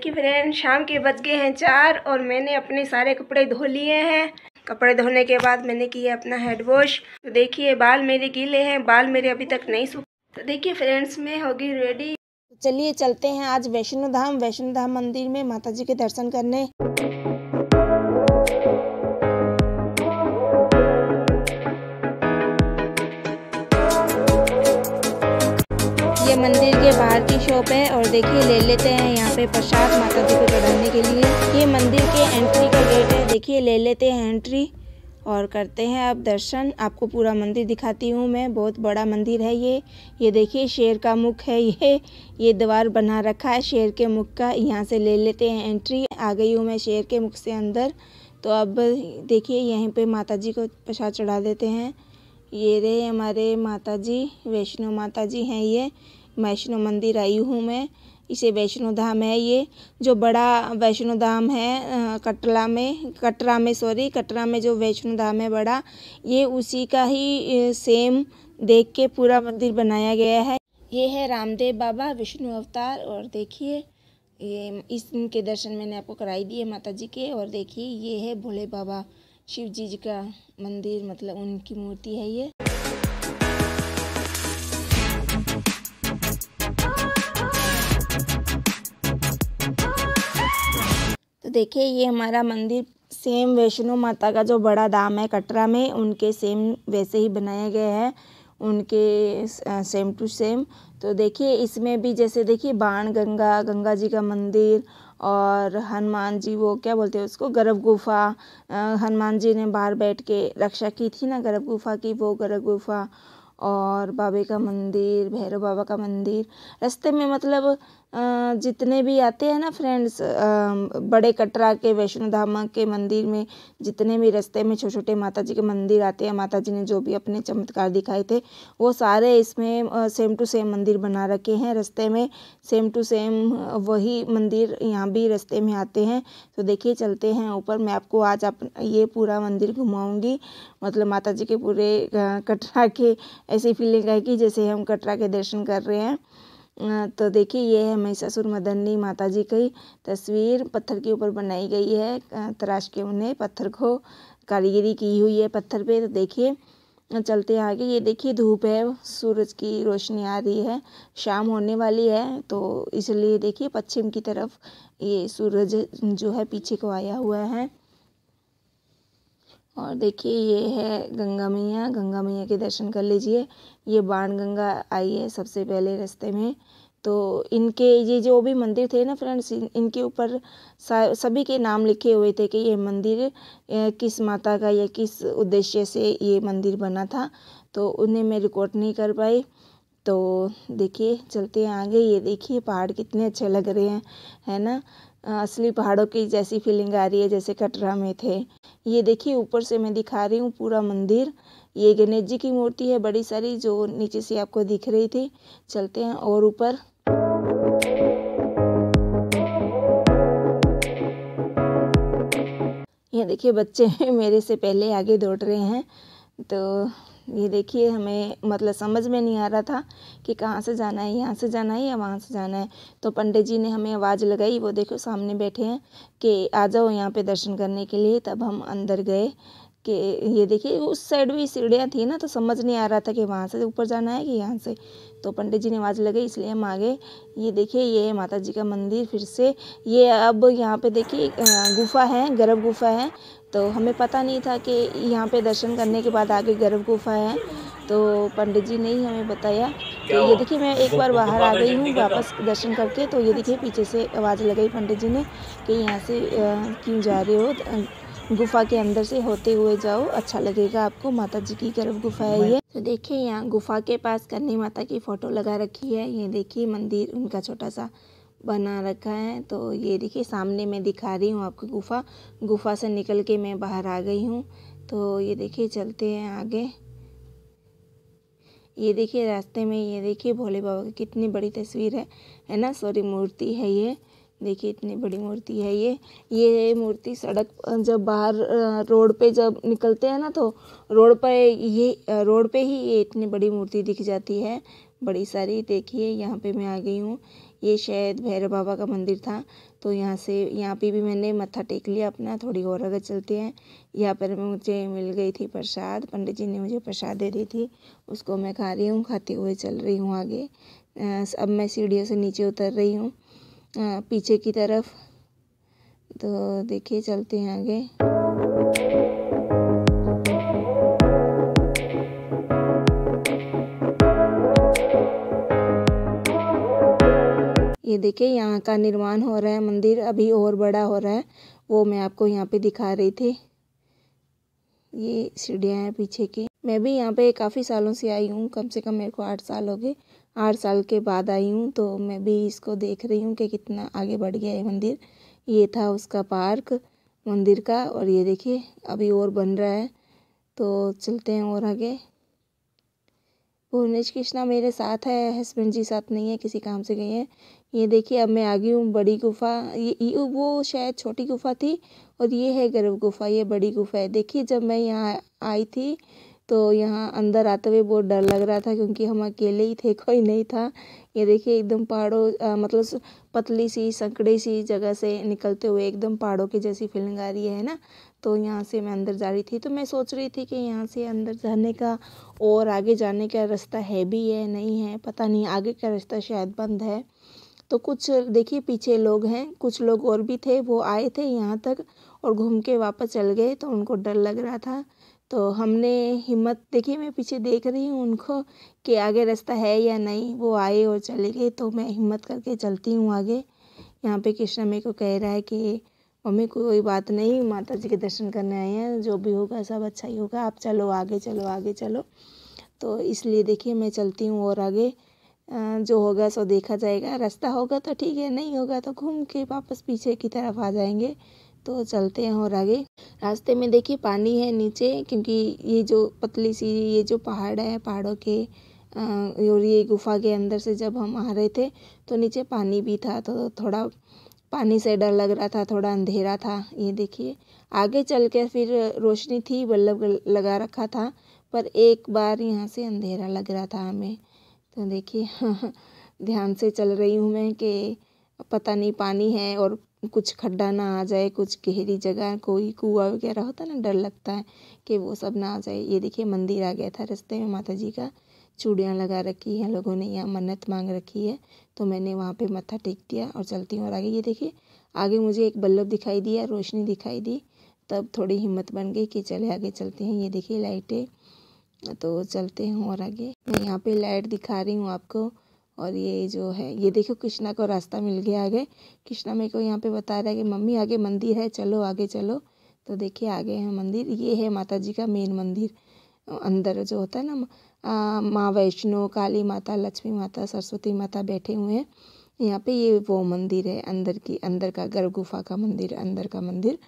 देखिए फ्रेंड शाम के बज गए हैं चार और मैंने अपने सारे कपड़े धो लिए हैं कपड़े धोने के बाद मैंने किया अपना हेड वॉश तो देखिए बाल मेरे गीले हैं बाल मेरे अभी तक नहीं सूख तो देखिए फ्रेंड्स मैं होगी रेडी तो चलिए चलते हैं आज वैष्णो धाम वैष्णो धाम मंदिर में माता जी के दर्शन करने मंदिर के बाहर की शॉप है और देखिए ले लेते हैं यहाँ पे प्रसाद माता जी को चढ़ाने के लिए ये मंदिर के एंट्री का गेट है देखिए ले लेते हैं एंट्री और करते हैं अब दर्शन आपको पूरा मंदिर दिखाती हूँ मैं बहुत बड़ा मंदिर है ये ये देखिए शेर का मुख है ये ये दीवार बना रखा है शेर के मुख का यहाँ से ले लेते हैं एंट्री आ गई हूँ मैं शेर के मुख से अंदर तो अब देखिए यहीं पे माता जी को प्रसाद चढ़ा देते हैं ये रहे हमारे माता जी वैष्णो माता जी हैं ये वैष्णो मंदिर आई हूँ मैं इसे वैष्णो धाम है ये जो बड़ा वैष्णो धाम है कटरा में कटरा में सॉरी कटरा में जो वैष्णो धाम है बड़ा ये उसी का ही सेम देख के पूरा मंदिर बनाया गया है ये है रामदेव बाबा विष्णु अवतार और देखिए ये इस के दर्शन मैंने आपको कराई दिए माता जी के और देखिए ये है भोले बाबा शिव जी जी का मंदिर मतलब उनकी मूर्ति है ये देखिए ये हमारा मंदिर सेम वैष्णो माता का जो बड़ा धाम है कटरा में उनके सेम वैसे ही बनाया गया है उनके सेम टू सेम तो देखिए इसमें भी जैसे देखिए बाण गंगा गंगा जी का मंदिर और हनुमान जी वो क्या बोलते हैं उसको गर्भ गुफा हनुमान जी ने बाहर बैठ के रक्षा की थी ना गर्भ गुफा की वो गर्भ गुफा और बाबे का मंदिर भैरव बाबा का मंदिर रास्ते में मतलब जितने भी आते हैं ना फ्रेंड्स बड़े कटरा के वैष्णो धाम के मंदिर में जितने भी रास्ते में छोटे छोटे माता जी के मंदिर आते हैं माता जी ने जो भी अपने चमत्कार दिखाए थे वो सारे इसमें सेम टू सेम मंदिर बना रखे हैं रास्ते में सेम टू सेम वही मंदिर यहाँ भी रास्ते में आते हैं तो देखिए चलते हैं ऊपर मैं आपको आज आप ये पूरा मंदिर घुमाऊँगी मतलब माता जी के पूरे कटरा के ऐसी फीलिंग है कि जैसे हम कटरा के दर्शन कर रहे हैं तो देखिए ये है महिषासुर मदनी माता जी की तस्वीर पत्थर के ऊपर बनाई गई है तराश के उन्हें पत्थर को कारीगरी की हुई है पत्थर पे तो देखिए चलते हैं आगे ये देखिए धूप है सूरज की रोशनी आ रही है शाम होने वाली है तो इसलिए देखिए पश्चिम की तरफ ये सूरज जो है पीछे को आया हुआ है और देखिए ये है गंगा मैया गंगा मैया के दर्शन कर लीजिए ये बाण गंगा आई है सबसे पहले रास्ते में तो इनके ये जो भी मंदिर थे ना फ्रेंड्स इन, इनके ऊपर सभी के नाम लिखे हुए थे कि ये मंदिर किस माता का या किस उद्देश्य से ये मंदिर बना था तो उन्हें मैं रिकॉर्ड नहीं कर पाई तो देखिए चलते हैं आगे ये देखिए पहाड़ कितने अच्छे लग रहे हैं है ना असली पहाड़ों की जैसी फीलिंग आ रही है जैसे कटरा में थे ये देखिए ऊपर से मैं दिखा रही हूँ पूरा मंदिर ये गणेश जी की मूर्ति है बड़ी सारी जो नीचे से आपको दिख रही थी चलते हैं और ऊपर ये देखिए बच्चे मेरे से पहले आगे दौड़ रहे हैं तो ये देखिए हमें मतलब समझ में नहीं आ रहा था कि कहाँ से जाना है यहाँ से जाना है या वहाँ से जाना है तो पंडित जी ने हमें आवाज़ लगाई वो देखो सामने बैठे हैं कि आ जाओ यहाँ पे दर्शन करने के लिए तब हम अंदर गए कि ये देखिए उस साइड भी सीढ़ियाँ थी ना तो समझ नहीं आ रहा था कि वहाँ से ऊपर जाना है कि यहाँ से तो पंडित जी ने आवाज़ लगाई इसलिए हम आगे ये देखिए ये है माता जी का मंदिर फिर से ये अब यहाँ पे देखिए गुफा है गर्भ गुफा है तो हमें पता नहीं था कि यहाँ पे दर्शन करने के बाद आगे गर्भ गुफा है तो पंडित जी ने ही हमें बताया तो ये देखिए मैं एक बार बाहर आ गई हूँ वापस दर्शन करके तो ये देखिए पीछे से आवाज़ लगाई पंडित जी ने कि यहाँ से क्यों जा रहे हो गुफा के अंदर से होते हुए जाओ अच्छा लगेगा आपको माता जी की गर्भ गुफा है ये तो देखिए यहाँ गुफा के पास करनी माता की फ़ोटो लगा रखी है ये देखिए मंदिर उनका छोटा सा बना रखा है तो ये देखिए सामने मैं दिखा रही हूँ आपको गुफा गुफा से निकल के मैं बाहर आ गई हूँ तो ये देखिए चलते हैं आगे ये देखिए रास्ते में ये देखिए भोले बाबा की कितनी बड़ी तस्वीर है है ना सॉरी मूर्ति है ये देखिए इतनी बड़ी मूर्ति है ये ये मूर्ति सड़क जब बाहर रोड पे जब निकलते हैं ना तो रोड पर ये रोड पे ही ये इतनी बड़ी मूर्ति दिख जाती है बड़ी सारी देखिए यहाँ पे मैं आ गई हूँ ये शायद भैरव बाबा का मंदिर था तो यहाँ से यहाँ पे भी मैंने मत्था टेक लिया अपना थोड़ी और अगर चलते हैं यहाँ पर मुझे मिल गई थी प्रसाद पंडित जी ने मुझे प्रसाद दे दी थी उसको मैं खा रही हूँ खाते हुए चल रही हूँ आगे अब मैं सीढ़ियों से नीचे उतर रही हूँ पीछे की तरफ तो देखिए चलते हैं आगे ये देखिए यहाँ का निर्माण हो रहा है मंदिर अभी और बड़ा हो रहा है वो मैं आपको यहाँ पे दिखा रही थी ये सीढ़ियाँ हैं पीछे की मैं भी यहाँ पे काफ़ी सालों से आई हूँ कम से कम मेरे को आठ साल हो गए आठ साल के बाद आई हूँ तो मैं भी इसको देख रही हूँ कि कितना आगे बढ़ गया है मंदिर ये था उसका पार्क मंदिर का और ये देखिए अभी और बन रहा है तो चलते हैं और आगे भुवनेश कृष्णा मेरे साथ है हस्बैंड जी साथ नहीं है किसी काम से गई हैं ये देखिए अब मैं आ गई हूँ बड़ी गुफ़ा ये वो शायद छोटी गुफ़ा थी और ये है गर्भ गुफ़ा ये बड़ी गुफ़ा है देखिए जब मैं यहाँ आई थी तो यहाँ अंदर आते हुए बहुत डर लग रहा था क्योंकि हम अकेले ही थे कोई नहीं था ये देखिए एकदम पहाड़ों मतलब पतली सी संकड़े सी जगह से निकलते हुए एकदम पहाड़ों की जैसी फीलिंग आ रही है ना तो यहाँ से मैं अंदर जा रही थी तो मैं सोच रही थी कि यहाँ से अंदर जाने का और आगे जाने का रास्ता है भी है नहीं है पता नहीं आगे का रास्ता शायद बंद है तो कुछ देखिए पीछे लोग हैं कुछ लोग और भी थे वो आए थे यहाँ तक और घूम के वापस चल गए तो उनको डर लग रहा था तो हमने हिम्मत देखिए मैं पीछे देख रही हूँ उनको कि आगे रास्ता है या नहीं वो आए और चले गए तो मैं हिम्मत करके चलती हूँ आगे यहाँ पे कृष्णा मेरे को कह रहा है कि मम्मी कोई बात नहीं माता जी के दर्शन करने आए हैं जो भी होगा सब अच्छा ही होगा आप चलो आगे चलो आगे चलो तो इसलिए देखिए मैं चलती हूँ और आगे जो होगा सो देखा जाएगा रास्ता होगा तो ठीक है नहीं होगा तो घूम के वापस पीछे की तरफ आ जाएंगे तो चलते हैं और आगे रास्ते में देखिए पानी है नीचे क्योंकि ये जो पतली सी ये जो पहाड़ है पहाड़ों के और ये गुफा के अंदर से जब हम आ रहे थे तो नीचे पानी भी था तो थोड़ा पानी से डर लग रहा था थोड़ा अंधेरा था ये देखिए आगे चल के फिर रोशनी थी बल्लब लगा रखा था पर एक बार यहाँ से अंधेरा लग रहा था हमें तो देखिए ध्यान से चल रही हूँ मैं कि पता नहीं पानी है और कुछ खड्डा ना आ जाए कुछ गहरी जगह कोई कुआ वगैरह होता ना डर लगता है कि वो सब ना आ जाए ये देखिए मंदिर आ गया था रास्ते में माता जी का चूड़ियाँ लगा रखी हैं लोगों ने यहाँ मन्नत मांग रखी है तो मैंने वहाँ पे मत्था टेक दिया और चलती हूँ और आगे ये देखिए आगे मुझे एक बल्लब दिखाई दिया रोशनी दिखाई दी तब थोड़ी हिम्मत बन गई कि चले आगे चलते हैं ये देखिए लाइटें तो चलते हैं और आगे मैं यहाँ पे लाइट दिखा रही हूँ आपको और ये जो है ये देखो कृष्णा को रास्ता मिल गया आगे कृष्णा मेरे को यहाँ पे बता रहा है कि मम्मी आगे मंदिर है चलो आगे चलो तो देखिए आगे है मंदिर ये है माता जी का मेन मंदिर अंदर जो होता है ना माँ वैष्णो काली माता लक्ष्मी माता सरस्वती माता बैठे हुए हैं यहाँ पे ये वो मंदिर है अंदर की अंदर का गर्भ गुफा का मंदिर अंदर का मंदिर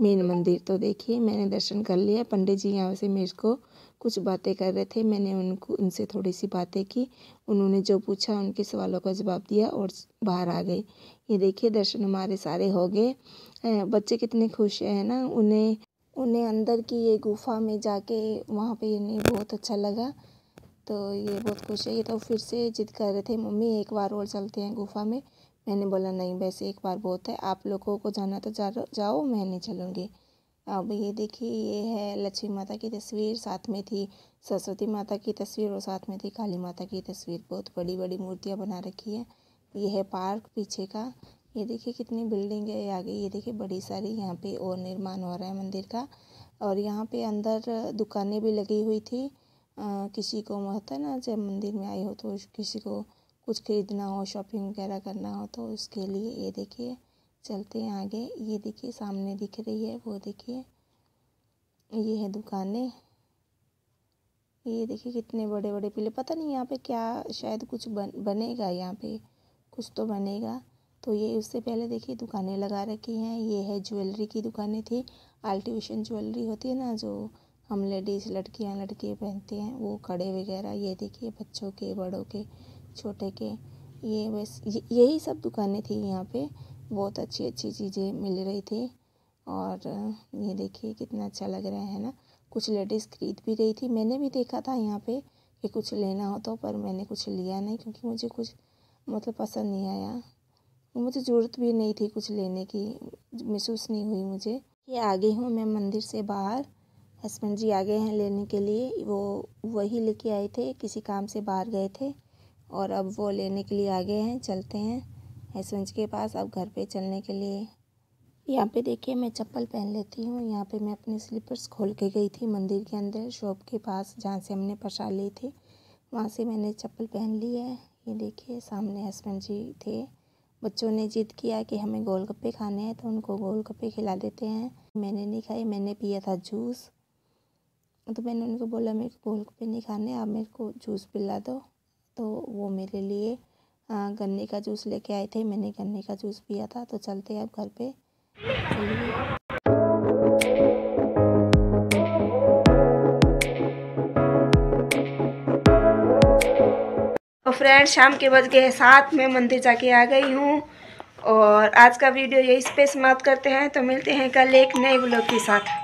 मेन मंदिर तो देखिए मैंने दर्शन कर लिया पंडित जी यहाँ से मेरे को कुछ बातें कर रहे थे मैंने उनको उनसे थोड़ी सी बातें की उन्होंने जो पूछा उनके सवालों का जवाब दिया और बाहर आ गई ये देखिए दर्शन हमारे सारे हो गए बच्चे कितने खुश हैं ना उन्हें उन्हें अंदर की ये गुफा में जाके वहाँ पे इन्हें बहुत अच्छा लगा तो ये बहुत खुश है ये तो फिर से जिद कर रहे थे मम्मी एक बार और चलते हैं गुफा में मैंने बोला नहीं वैसे एक बार बहुत है आप लोगों को जाना तो जा जाओ मैं नहीं चलूँगी अब ये देखिए ये है लक्ष्मी माता की तस्वीर साथ में थी सरस्वती माता की तस्वीर और साथ में थी काली माता की तस्वीर बहुत बड़ी बड़ी मूर्तियाँ बना रखी है ये है पार्क पीछे का ये देखिए कितनी बिल्डिंग है आगे ये देखिए बड़ी सारी यहाँ पे और निर्माण हो रहा है मंदिर का और यहाँ पे अंदर दुकानें भी लगी हुई थी आ, किसी को होता ना जब मंदिर में आई हो तो किसी को कुछ खरीदना हो शॉपिंग वगैरह करना हो तो उसके लिए ये देखिए चलते हैं आगे ये देखिए सामने दिख रही है वो देखिए ये है दुकानें ये देखिए कितने बड़े बड़े पीले पता नहीं यहाँ पे क्या शायद कुछ बन बनेगा यहाँ पे कुछ तो बनेगा तो ये उससे पहले देखिए दुकानें लगा रखी हैं ये है ज्वेलरी की दुकानें थी आल्टीवेशन ज्वेलरी होती है ना जो हम लेडीज़ लड़कियाँ लड़के पहनते हैं वो कड़े वगैरह ये देखिए बच्चों के बड़ों के छोटे के ये बस यही सब दुकानें थी यहाँ पे बहुत अच्छी अच्छी चीज़ें मिल रही थी और ये देखिए कितना अच्छा लग रहा है ना कुछ लेडीज़ खरीद भी रही थी मैंने भी देखा था यहाँ पे कि कुछ लेना हो तो पर मैंने कुछ लिया नहीं क्योंकि मुझे कुछ मतलब पसंद नहीं आया मुझे ज़रूरत भी नहीं थी कुछ लेने की महसूस नहीं हुई मुझे ये आ गई हूँ मैं मंदिर से बाहर हस्बैंड जी आ गए हैं लेने के लिए वो वही लेके आए थे किसी काम से बाहर गए थे और अब वो लेने के लिए आ गए हैं चलते हैं हेसुंज के पास अब घर पे चलने के लिए यहाँ पे देखिए मैं चप्पल पहन लेती हूँ यहाँ पे मैं अपने स्लीपर्स खोल के गई थी मंदिर के अंदर शॉप के पास जहाँ से हमने प्रसाद ली थी वहाँ से मैंने चप्पल पहन ली है ये देखिए सामने हस्बैंड जी थे बच्चों ने जिद किया कि हमें गोलगप्पे खाने हैं तो उनको गोलगप्पे खिला देते हैं मैंने नहीं खाए मैंने पिया था जूस तो मैंने उनको बोला मेरे को गोलगप्पे नहीं खाने आप मेरे को जूस पिला दो तो वो मेरे लिए गन्ने का जूस लेके आए थे मैंने गन्ने का जूस पिया था तो चलते अब घर पे और तो फ्रेंड शाम के बज गए साथ में मंदिर जाके आ गई हूँ और आज का वीडियो यही स्पेस समाप्त करते हैं तो मिलते हैं कल एक नए ब्लॉग के साथ